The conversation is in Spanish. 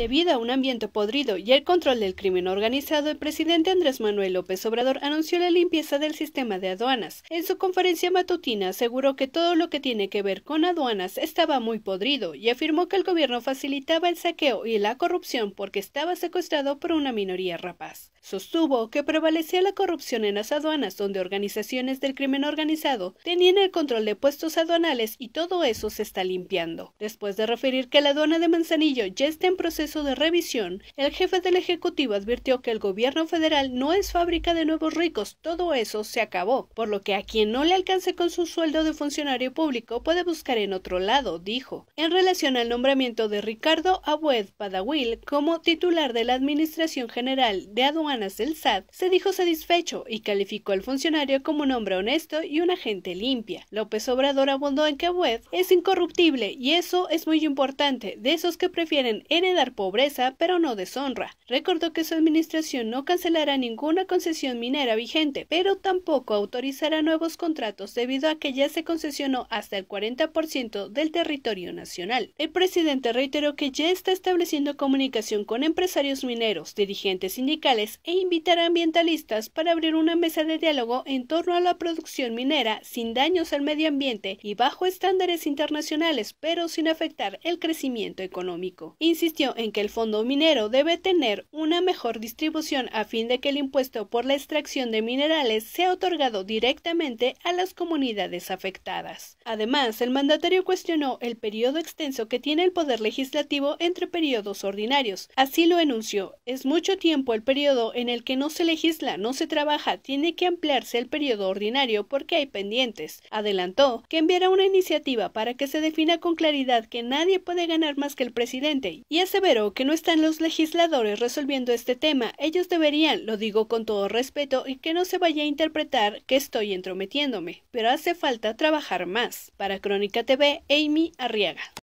Debido a un ambiente podrido y el control del crimen organizado, el presidente Andrés Manuel López Obrador anunció la limpieza del sistema de aduanas. En su conferencia matutina aseguró que todo lo que tiene que ver con aduanas estaba muy podrido y afirmó que el gobierno facilitaba el saqueo y la corrupción porque estaba secuestrado por una minoría rapaz. Sostuvo que prevalecía la corrupción en las aduanas donde organizaciones del crimen organizado tenían el control de puestos aduanales y todo eso se está limpiando. Después de referir que la aduana de Manzanillo ya está en proceso de revisión, el jefe del Ejecutivo advirtió que el gobierno federal no es fábrica de nuevos ricos, todo eso se acabó, por lo que a quien no le alcance con su sueldo de funcionario público puede buscar en otro lado, dijo. En relación al nombramiento de Ricardo Abued Padawil como titular de la Administración General de Aduanas del SAT, se dijo satisfecho y calificó al funcionario como un hombre honesto y un agente limpia. López Obrador abundó en que Abued es incorruptible y eso es muy importante, de esos que prefieren heredar pobreza, pero no deshonra. Recordó que su administración no cancelará ninguna concesión minera vigente, pero tampoco autorizará nuevos contratos debido a que ya se concesionó hasta el 40% del territorio nacional. El presidente reiteró que ya está estableciendo comunicación con empresarios mineros, dirigentes sindicales e invitará ambientalistas para abrir una mesa de diálogo en torno a la producción minera sin daños al medio ambiente y bajo estándares internacionales, pero sin afectar el crecimiento económico. Insistió en que el fondo minero debe tener una mejor distribución a fin de que el impuesto por la extracción de minerales sea otorgado directamente a las comunidades afectadas. Además, el mandatario cuestionó el periodo extenso que tiene el poder legislativo entre periodos ordinarios. Así lo enunció. Es mucho tiempo el periodo en el que no se legisla, no se trabaja, tiene que ampliarse el periodo ordinario porque hay pendientes. Adelantó que enviará una iniciativa para que se defina con claridad que nadie puede ganar más que el presidente y ese pero que no están los legisladores resolviendo este tema. Ellos deberían, lo digo con todo respeto y que no se vaya a interpretar que estoy entrometiéndome, pero hace falta trabajar más. Para Crónica TV, Amy Arriaga.